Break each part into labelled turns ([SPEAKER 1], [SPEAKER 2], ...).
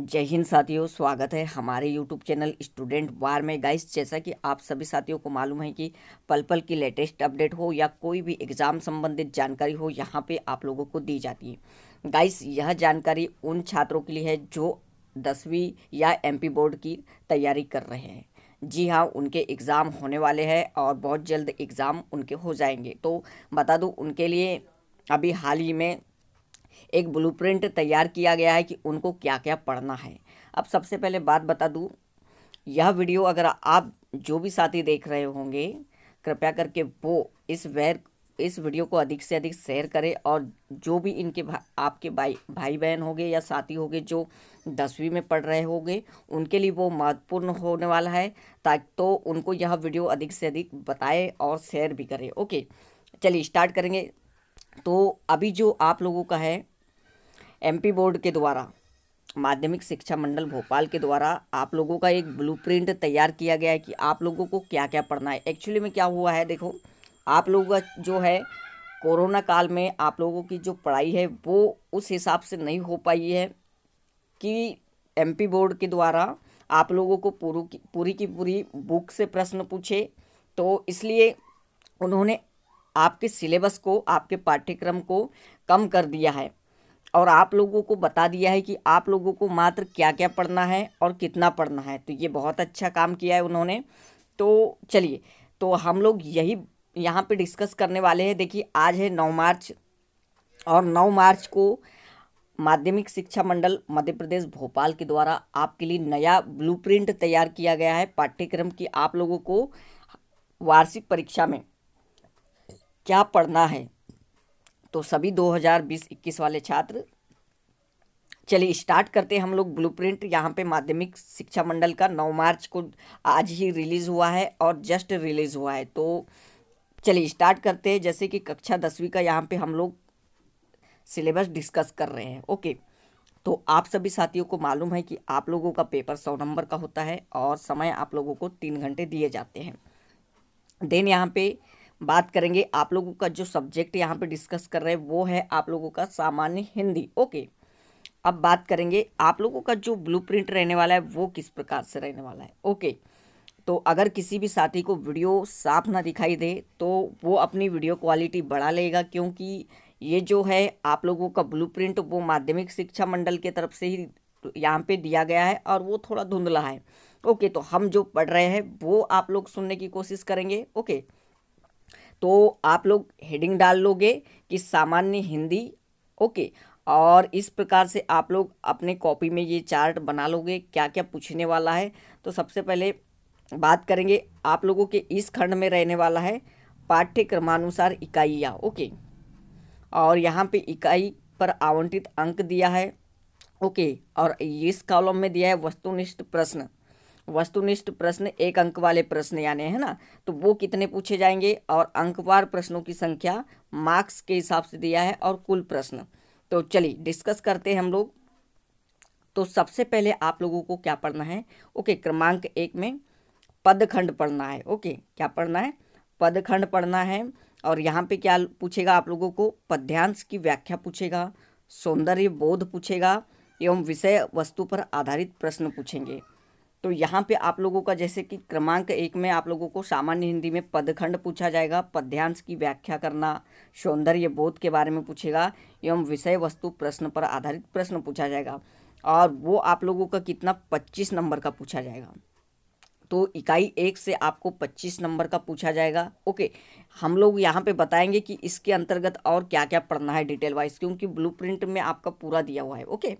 [SPEAKER 1] जय हिंद साथियों स्वागत है हमारे यूट्यूब चैनल स्टूडेंट वार में गाइस जैसा कि आप सभी साथियों को मालूम है कि पल पल की लेटेस्ट अपडेट हो या कोई भी एग्ज़ाम संबंधित जानकारी हो यहाँ पे आप लोगों को दी जाती है गाइस यह जानकारी उन छात्रों के लिए है जो दसवीं या एमपी बोर्ड की तैयारी कर रहे हैं जी हाँ उनके एग्ज़ाम होने वाले हैं और बहुत जल्द एग्ज़ाम उनके हो जाएंगे तो बता दूँ उनके लिए अभी हाल ही में एक ब्लूप्रिंट तैयार किया गया है कि उनको क्या क्या पढ़ना है अब सबसे पहले बात बता दूँ यह वीडियो अगर आप जो भी साथी देख रहे होंगे कृपया करके वो इस वेर इस वीडियो को अधिक से अधिक शेयर करें और जो भी इनके भा, आपके भाई भाई बहन होंगे या साथी होंगे जो दसवीं में पढ़ रहे होंगे उनके लिए वो महत्वपूर्ण होने वाला है ताकि तो उनको यह वीडियो अधिक से अधिक बताएं और शेयर भी करें ओके चलिए स्टार्ट करेंगे तो अभी जो आप लोगों का है एमपी बोर्ड के द्वारा माध्यमिक शिक्षा मंडल भोपाल के द्वारा आप लोगों का एक ब्लूप्रिंट तैयार किया गया है कि आप लोगों को क्या क्या पढ़ना है एक्चुअली में क्या हुआ है देखो आप लोगों का जो है कोरोना काल में आप लोगों की जो पढ़ाई है वो उस हिसाब से नहीं हो पाई है कि एमपी बोर्ड के द्वारा आप लोगों को पूरी की पूरी की पूरी बुक से प्रश्न पूछे तो इसलिए उन्होंने आपके सिलेबस को आपके पाठ्यक्रम को कम कर दिया है और आप लोगों को बता दिया है कि आप लोगों को मात्र क्या क्या पढ़ना है और कितना पढ़ना है तो ये बहुत अच्छा काम किया है उन्होंने तो चलिए तो हम लोग यही यहाँ पे डिस्कस करने वाले हैं देखिए आज है नौ मार्च और नौ मार्च को माध्यमिक शिक्षा मंडल मध्य प्रदेश भोपाल के द्वारा आपके लिए नया ब्लूप्रिंट तैयार किया गया है पाठ्यक्रम की आप लोगों को वार्षिक परीक्षा में क्या पढ़ना है तो सभी 2020-21 वाले छात्र चलिए स्टार्ट करते हैं हम लोग ब्लूप्रिंट यहाँ पे माध्यमिक शिक्षा मंडल का 9 मार्च को आज ही रिलीज़ हुआ है और जस्ट रिलीज़ हुआ है तो चलिए स्टार्ट करते हैं जैसे कि कक्षा दसवीं का यहाँ पे हम लोग सिलेबस डिस्कस कर रहे हैं ओके तो आप सभी साथियों को मालूम है कि आप लोगों का पेपर सौ नंबर का होता है और समय आप लोगों को तीन घंटे दिए जाते हैं देन यहाँ पे बात करेंगे आप लोगों का जो सब्जेक्ट यहाँ पे डिस्कस कर रहे हैं वो है आप लोगों का सामान्य हिंदी ओके अब बात करेंगे आप लोगों का जो ब्लूप्रिंट रहने वाला है वो किस प्रकार से रहने वाला है ओके तो अगर किसी भी साथी को वीडियो साफ ना दिखाई दे तो वो अपनी वीडियो क्वालिटी बढ़ा लेगा क्योंकि ये जो है आप लोगों का प्रिंट वो माध्यमिक शिक्षा मंडल के तरफ से ही यहाँ पे दिया गया है और वो थोड़ा धुंधला है ओके तो हम जो पढ़ रहे हैं वो आप लोग सुनने की कोशिश करेंगे ओके तो आप लोग हेडिंग डाल लोगे कि सामान्य हिंदी ओके और इस प्रकार से आप लोग अपने कॉपी में ये चार्ट बना लोगे क्या क्या पूछने वाला है तो सबसे पहले बात करेंगे आप लोगों के इस खंड में रहने वाला है पाठ्यक्रमानुसार इकाइयाँ ओके और यहाँ पे इकाई पर आवंटित अंक दिया है ओके और इस कॉलम में दिया है वस्तुनिष्ठ प्रश्न वस्तुनिष्ठ प्रश्न एक अंक वाले प्रश्न यानी है ना तो वो कितने पूछे जाएंगे और अंकवार प्रश्नों की संख्या मार्क्स के हिसाब से दिया है और कुल प्रश्न तो चलिए डिस्कस करते हैं हम लोग तो सबसे पहले आप लोगों को क्या पढ़ना है ओके क्रमांक एक में पदखंड पढ़ना है ओके क्या पढ़ना है पदखंड पढ़ना है और यहाँ पे क्या पूछेगा आप लोगों को पद्यांश की व्याख्या पूछेगा सौंदर्य बोध पूछेगा एवं विषय वस्तु पर आधारित प्रश्न पूछेंगे तो यहाँ पे आप लोगों का जैसे कि क्रमांक एक में आप लोगों को सामान्य हिंदी में पदखंड पूछा जाएगा पद्यांश की व्याख्या करना सौंदर्य बोध के बारे में पूछेगा एवं विषय वस्तु प्रश्न पर आधारित प्रश्न पूछा जाएगा और वो आप लोगों का कितना पच्चीस नंबर का पूछा जाएगा तो इकाई एक से आपको पच्चीस नंबर का पूछा जाएगा ओके हम लोग यहाँ पे बताएंगे कि इसके अंतर्गत और क्या क्या पढ़ना है डिटेल वाइज क्योंकि ब्लूप्रिंट में आपका पूरा दिया हुआ है ओके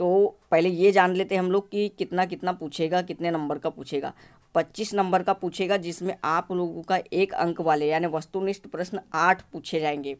[SPEAKER 1] तो पहले ये जान लेते हैं हम लोग कि कितना कितना पूछेगा कितने नंबर का पूछेगा पच्चीस नंबर का पूछेगा जिसमें आप लोगों का एक अंक वाले यानी वस्तुनिष्ठ प्रश्न आठ पूछे जाएंगे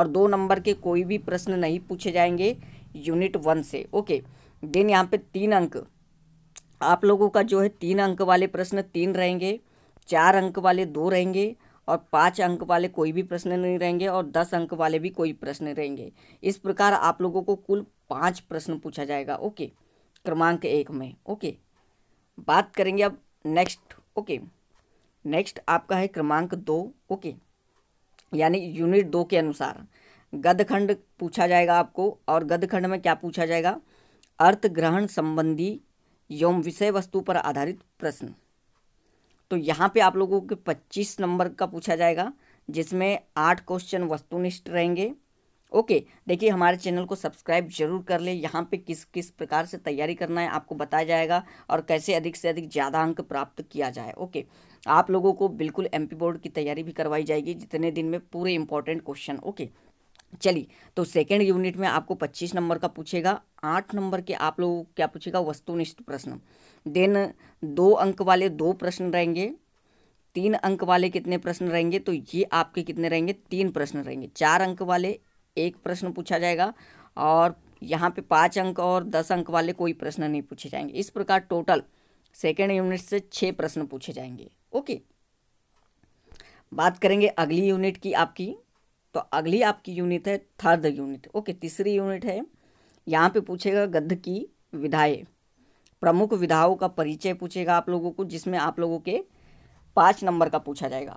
[SPEAKER 1] और दो नंबर के कोई भी प्रश्न नहीं पूछे जाएंगे यूनिट वन से ओके देन यहाँ पे तीन अंक आप लोगों का जो है तीन अंक वाले प्रश्न तीन रहेंगे चार अंक वाले दो रहेंगे और पाँच अंक वाले कोई भी प्रश्न नहीं रहेंगे और दस अंक वाले भी कोई प्रश्न रहेंगे इस प्रकार आप लोगों को कुल पाँच प्रश्न पूछा जाएगा ओके क्रमांक एक में ओके बात करेंगे अब नेक्स्ट ओके नेक्स्ट आपका है क्रमांक दो ओके यानी यूनिट दो के अनुसार गदखंड पूछा जाएगा आपको और गदखंड में क्या पूछा जाएगा अर्थ ग्रहण संबंधी एवं विषय वस्तु पर आधारित प्रश्न तो यहाँ पे आप लोगों के 25 नंबर का पूछा जाएगा जिसमें आठ क्वेश्चन वस्तुनिष्ठ रहेंगे ओके देखिए हमारे चैनल को सब्सक्राइब जरूर कर ले यहाँ पे किस किस प्रकार से तैयारी करना है आपको बताया जाएगा और कैसे अधिक से अधिक ज़्यादा अंक प्राप्त किया जाए ओके आप लोगों को बिल्कुल एम बोर्ड की तैयारी भी करवाई जाएगी जितने दिन में पूरे इंपॉर्टेंट क्वेश्चन ओके चलिए तो सेकेंड यूनिट में आपको पच्चीस नंबर का पूछेगा आठ नंबर के आप लोगों को क्या पूछेगा वस्तुनिष्ठ प्रश्न देन दो अंक वाले दो प्रश्न रहेंगे तीन अंक वाले कितने प्रश्न रहेंगे तो ये आपके कितने रहेंगे तीन प्रश्न रहेंगे चार अंक वाले एक प्रश्न पूछा जाएगा और यहाँ पे पाँच अंक और दस अंक वाले कोई प्रश्न नहीं पूछे जाएंगे इस प्रकार टोटल सेकेंड यूनिट से छः प्रश्न पूछे जाएंगे ओके बात करेंगे अगली यूनिट की आपकी तो अगली आपकी यूनिट है थर्ड यूनिट ओके तीसरी यूनिट है यहाँ पे पूछेगा गद्ध की विधाये प्रमुख विधाओं का परिचय पूछेगा आप लोगों को जिसमें आप लोगों के पाँच नंबर का पूछा जाएगा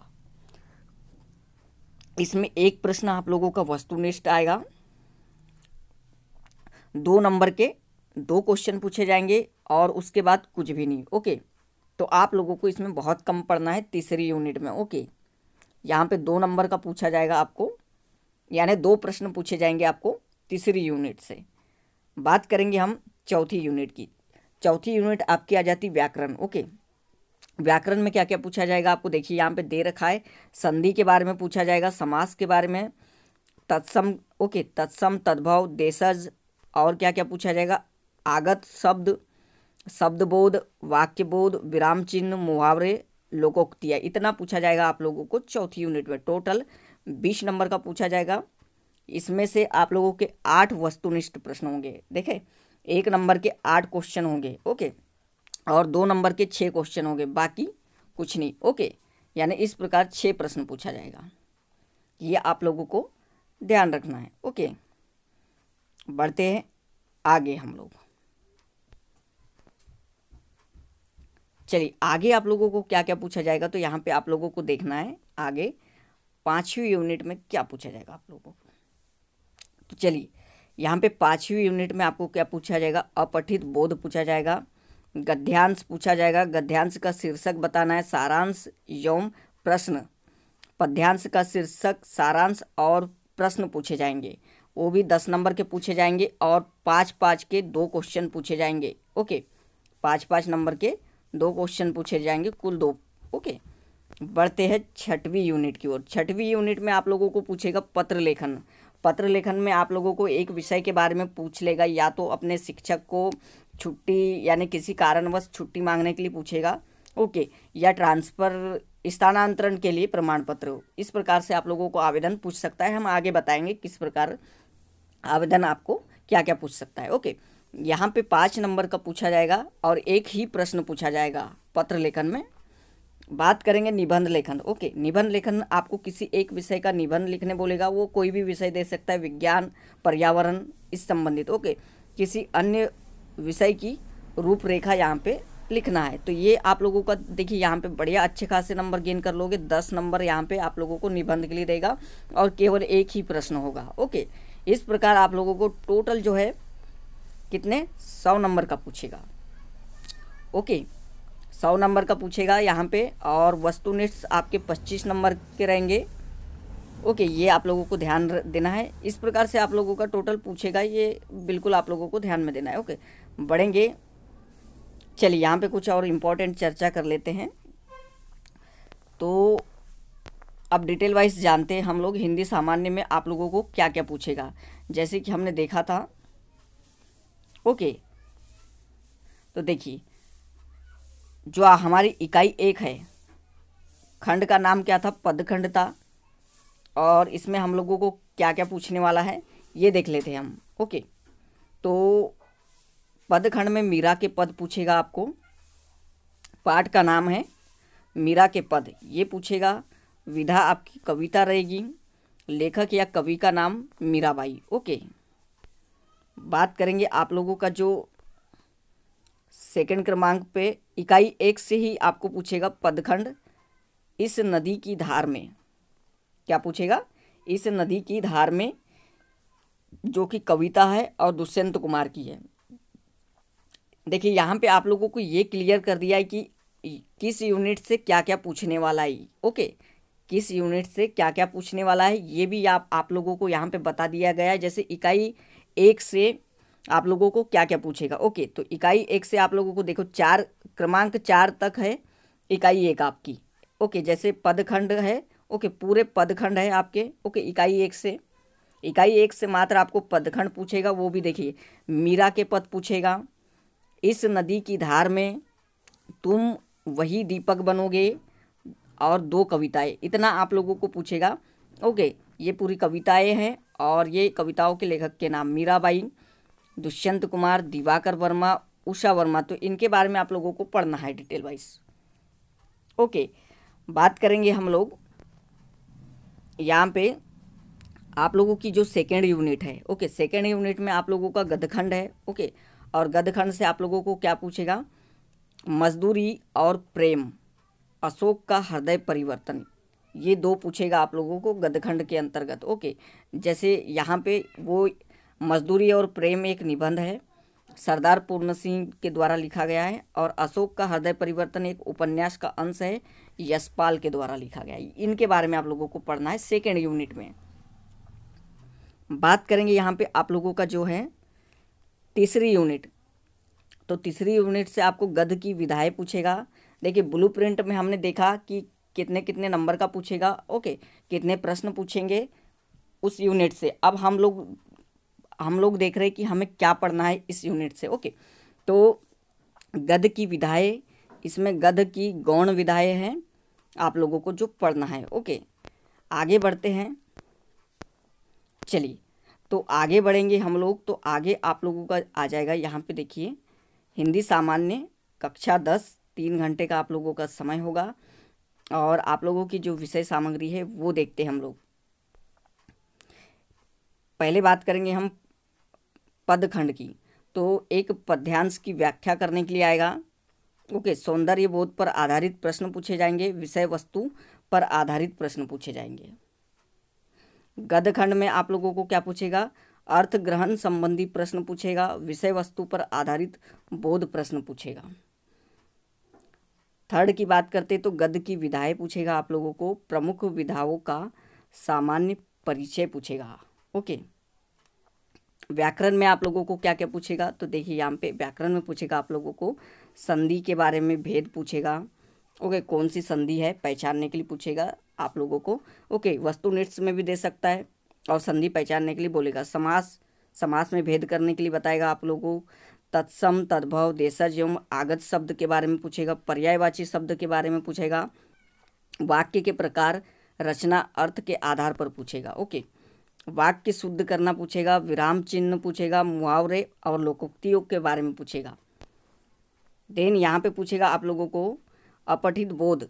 [SPEAKER 1] इसमें एक प्रश्न आप लोगों का वस्तुनिष्ठ आएगा दो नंबर के दो क्वेश्चन पूछे जाएंगे और उसके बाद कुछ भी नहीं ओके तो आप लोगों को इसमें बहुत कम पढ़ना है तीसरी यूनिट में ओके यहाँ पे दो नंबर का पूछा जाएगा आपको यानी दो प्रश्न पूछे जाएंगे आपको तीसरी यूनिट से बात करेंगे हम चौथी यूनिट की चौथी यूनिट आपकी आ जाती व्याकरण ओके व्याकरण में क्या क्या पूछा जाएगा आपको देखिए यहाँ पे दे रखा है संधि के बारे में पूछा जाएगा समास के बारे में तत्सम ओके तत्सम तद्भव देशज और क्या क्या पूछा जाएगा आगत शब्द शब्दबोध वाक्यबोध विराम चिन्ह मुहावरे लोकोक्तियाँ इतना पूछा जाएगा आप लोगों को चौथी यूनिट में टोटल बीस नंबर का पूछा जाएगा इसमें से आप लोगों के आठ वस्तुनिष्ठ प्रश्न होंगे देखें एक नंबर के आठ क्वेश्चन होंगे ओके और दो नंबर के छः क्वेश्चन होंगे बाकी कुछ नहीं ओके यानी इस प्रकार छः प्रश्न पूछा जाएगा ये आप लोगों को ध्यान रखना है ओके बढ़ते हैं आगे हम लोग चलिए आगे आप लोगों को क्या क्या पूछा जाएगा तो यहाँ पे आप लोगों को देखना है आगे पाँचवीं यूनिट में क्या पूछा जाएगा आप लोगों को तो चलिए यहाँ पे पाँचवीं यूनिट में आपको क्या पूछा जाएगा अपठित बोध पूछा जाएगा गद्यांश पूछा जाएगा गद्यांश का शीर्षक बताना है सारांश यौम प्रश्न पद्यांश का शीर्षक सारांश और प्रश्न पूछे जाएंगे वो भी दस नंबर के पूछे जाएंगे और पाँच पाँच के दो क्वेश्चन पूछे जाएंगे ओके पाँच पाँच नंबर के दो क्वेश्चन पूछे जाएंगे कुल दो ओके बढ़ते हैं छठवीं यूनिट की ओर छठवीं यूनिट में आप लोगों को पूछेगा पत्र लेखन पत्र लेखन में आप लोगों को एक विषय के बारे में पूछ लेगा या तो अपने शिक्षक को छुट्टी यानी किसी कारणवश छुट्टी मांगने के लिए पूछेगा ओके या ट्रांसफ़र स्थानांतरण के लिए प्रमाण पत्र इस प्रकार से आप लोगों को आवेदन पूछ सकता है हम आगे बताएंगे किस प्रकार आवेदन आपको क्या क्या पूछ सकता है ओके यहाँ पे पाँच नंबर का पूछा जाएगा और एक ही प्रश्न पूछा जाएगा पत्र लेखन में बात करेंगे निबंध लेखन ओके निबंध लेखन आपको किसी एक विषय का निबंध लिखने बोलेगा वो कोई भी विषय दे सकता है विज्ञान पर्यावरण इस संबंधित ओके किसी अन्य विषय की रूपरेखा यहाँ पे लिखना है तो ये आप लोगों का देखिए यहाँ पे बढ़िया अच्छे खासे नंबर गेन कर लोगे दस नंबर यहाँ पे आप लोगों को निबंध के लिए रहेगा और केवल एक ही प्रश्न होगा ओके इस प्रकार आप लोगों को टोटल जो है कितने सौ नंबर का पूछेगा ओके सौ नंबर का पूछेगा यहाँ पे और वस्तुनिष्ठ आपके पच्चीस नंबर के रहेंगे ओके ये आप लोगों को ध्यान देना है इस प्रकार से आप लोगों का टोटल पूछेगा ये बिल्कुल आप लोगों को ध्यान में देना है ओके बढ़ेंगे चलिए यहाँ पे कुछ और इम्पोर्टेंट चर्चा कर लेते हैं तो अब डिटेल वाइज जानते हैं हम लोग हिंदी सामान्य में आप लोगों को क्या क्या पूछेगा जैसे कि हमने देखा था ओके तो देखिए जो हमारी इकाई एक है खंड का नाम क्या था पदखंड था और इसमें हम लोगों को क्या क्या पूछने वाला है ये देख लेते हैं हम ओके तो पदखंड में मीरा के पद पूछेगा आपको पाठ का नाम है मीरा के पद ये पूछेगा विधा आपकी कविता रहेगी लेखक या कवि का नाम मीराबाई ओके बात करेंगे आप लोगों का जो सेकंड क्रमांक पे इकाई एक से ही आपको पूछेगा पदखंड इस नदी की धार में क्या पूछेगा इस नदी की धार में जो कि कविता है और दुष्यंत कुमार की है देखिए यहाँ पे आप लोगों को ये क्लियर कर दिया है कि किस यूनिट से क्या क्या पूछने वाला है ओके किस यूनिट से क्या क्या पूछने वाला है ये भी आप आप लोगों को यहाँ पे बता दिया गया है जैसे इकाई एक से आप लोगों को क्या क्या पूछेगा ओके तो इकाई एक से आप लोगों को देखो चार क्रमांक चार तक है इकाई एक आपकी ओके जैसे पदखंड है ओके पूरे पदखंड है आपके ओके इकाई एक से इकाई एक से मात्र आपको पदखंड पूछेगा वो भी देखिए मीरा के पद पूछेगा इस नदी की धार में तुम वही दीपक बनोगे और दो कविताएं इतना आप लोगों को पूछेगा ओके ये पूरी कविताएं हैं और ये कविताओं के लेखक के नाम मीराबाई दुष्यंत कुमार दिवाकर वर्मा उषा वर्मा तो इनके बारे में आप लोगों को पढ़ना है डिटेल वाइज ओके बात करेंगे हम लोग यहाँ पे आप लोगों की जो सेकेंड यूनिट है ओके सेकेंड यूनिट में आप लोगों का गदखंड है ओके और गदखंड से आप लोगों को क्या पूछेगा मजदूरी और प्रेम अशोक का हृदय परिवर्तन ये दो पूछेगा आप लोगों को गदखंड के अंतर्गत ओके जैसे यहाँ पे वो मजदूरी और प्रेम एक निबंध है सरदार पूर्ण सिंह के द्वारा लिखा गया है और अशोक का हृदय परिवर्तन एक उपन्यास का अंश है यशपाल के द्वारा लिखा गया है इनके बारे में आप लोगों को पढ़ना है सेकेंड यूनिट में बात करेंगे यहाँ पे आप लोगों का जो है तीसरी यूनिट तो तीसरी यूनिट से आपको गध की विधाएँ पूछेगा देखिए ब्लू प्रिंट में हमने देखा कि कितने कितने नंबर का पूछेगा ओके कितने प्रश्न पूछेंगे उस यूनिट से अब हम लोग हम लोग देख रहे हैं कि हमें क्या पढ़ना है इस यूनिट से ओके तो गद की विधाएँ इसमें गद की गौण विधाएँ हैं आप लोगों को जो पढ़ना है ओके आगे बढ़ते हैं चलिए तो आगे बढ़ेंगे हम लोग तो आगे आप लोगों का आ जाएगा यहाँ पे देखिए हिंदी सामान्य कक्षा दस तीन घंटे का आप लोगों का समय होगा और आप लोगों की जो विषय सामग्री है वो देखते हैं हम लोग पहले बात करेंगे हम पदखंड की तो एक पद्यांश की व्याख्या करने के लिए आएगा ओके सौंदर्य बोध पर आधारित प्रश्न पूछे जाएंगे विषय वस्तु पर आधारित प्रश्न पूछे जाएंगे गदखंड में आप लोगों को क्या पूछेगा अर्थ ग्रहण संबंधी प्रश्न पूछेगा विषय वस्तु पर आधारित बोध प्रश्न पूछेगा थर्ड की बात करते तो गद की विधाएं पूछेगा आप लोगों को प्रमुख विधाओं का सामान्य परिचय पूछेगा ओके व्याकरण में आप लोगों को क्या क्या पूछेगा तो देखिए यहाँ पे व्याकरण में पूछेगा आप लोगों को संधि के बारे में भेद पूछेगा ओके कौन सी संधि है पहचानने के लिए पूछेगा आप लोगों को ओके वस्तु नृत्य में भी दे सकता है और संधि पहचानने के लिए बोलेगा समास समास में भेद करने के लिए बताएगा आप लोगों को तत्सम तद्भव देशज एवं आगत शब्द के बारे में पूछेगा पर्यायवाची शब्द के बारे में पूछेगा वाक्य के प्रकार रचना अर्थ के आधार पर पूछेगा ओके वाक्य शुद्ध करना पूछेगा विराम चिन्ह पूछेगा मुहावरे और लोकोक्तियों के बारे में पूछेगा देन यहाँ पे पूछेगा आप लोगों को अपठित बोध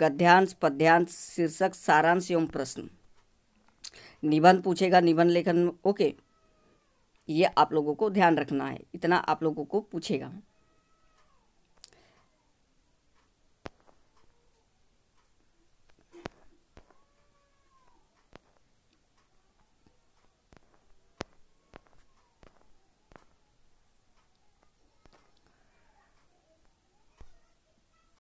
[SPEAKER 1] गद्यांश पद्यांश शीर्षक सारांश एवं प्रश्न निबंध पूछेगा निबंध लेखन ओके ये आप लोगों को ध्यान रखना है इतना आप लोगों को पूछेगा